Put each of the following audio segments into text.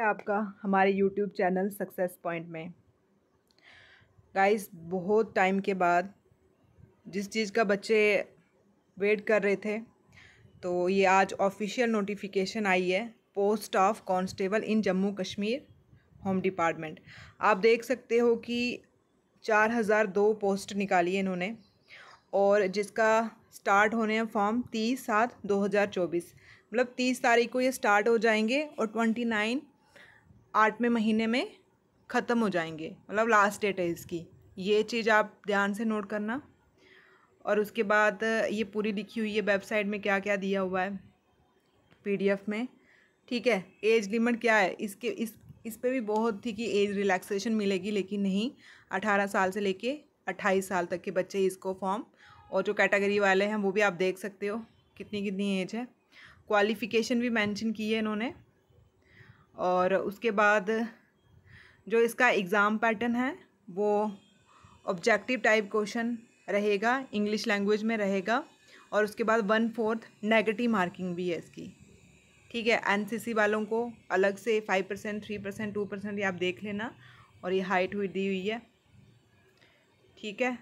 है आपका हमारे यूट्यूब चैनल सक्सेस पॉइंट में गाइस बहुत टाइम के बाद जिस चीज़ का बच्चे वेट कर रहे थे तो ये आज ऑफिशियल नोटिफिकेशन आई है post of constable in Jammu Kashmir home department आप देख सकते हो कि चार हज़ार दो पोस्ट निकाली है इन्होंने और जिसका स्टार्ट होने हैं फॉर्म तीस सात दो हज़ार चौबीस मतलब तीस तारीख को ये स्टार्ट हो जाएंगे और ट्वेंटी नाइन आठवें महीने में ख़त्म हो जाएंगे मतलब लास्ट डेट है इसकी ये चीज़ आप ध्यान से नोट करना और उसके बाद ये पूरी लिखी हुई है वेबसाइट में क्या क्या दिया हुआ है पीडीएफ में ठीक है एज लिमिट क्या है इसके इस इस पर भी बहुत थी कि एज रिलैक्सेशन मिलेगी लेकिन नहीं अठारह साल से लेके अट्ठाईस साल तक के बच्चे इसको फॉर्म और जो कैटेगरी वाले हैं वो भी आप देख सकते हो कितनी कितनी एज है क्वालिफ़िकेशन भी मेंशन की है इन्होंने और उसके बाद जो इसका एग्ज़ाम पैटर्न है वो ऑब्जेक्टिव टाइप क्वेश्चन रहेगा इंग्लिश लैंग्वेज में रहेगा और उसके बाद वन फोर्थ नेगेटिव मार्किंग भी है इसकी ठीक है एनसीसी वालों को अलग से five percent three percent two percent ये आप देख लेना और ये हाइट हुई दी हुई है ठीक है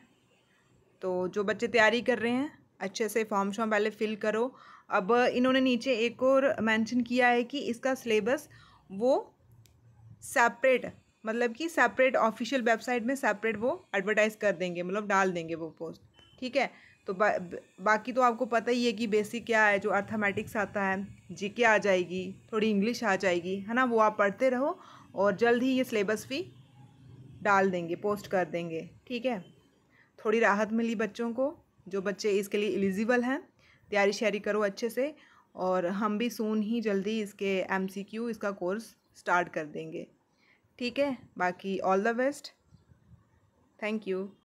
तो जो बच्चे तैयारी कर रहे हैं अच्छे से फॉर्म शॉर्म पहले फिल करो अब इन्होंने नीचे एक और मेंशन किया है कि इसका सिलेबस वो सेपरेट मतलब कि सेपरेट ऑफिशियल वेबसाइट में सेपरेट वो एडवर्टाइज कर देंगे मतलब डाल देंगे वो पोस्ट ठीक है तो बा, बाकी तो आपको पता ही है कि बेसिक क्या है जो अर्थमेटिक्स आता है जीके आ जाएगी थोड़ी इंग्लिश आ जाएगी है ना वो आप पढ़ते रहो और जल्द ही ये सिलेबस भी डाल देंगे पोस्ट कर देंगे ठीक है थोड़ी राहत मिली बच्चों को जो बच्चे इसके लिए एलिजिबल हैं तैयारी श्यारी करो अच्छे से और हम भी सून ही जल्दी इसके एम इसका कोर्स स्टार्ट कर देंगे ठीक है बाकी all the best thank you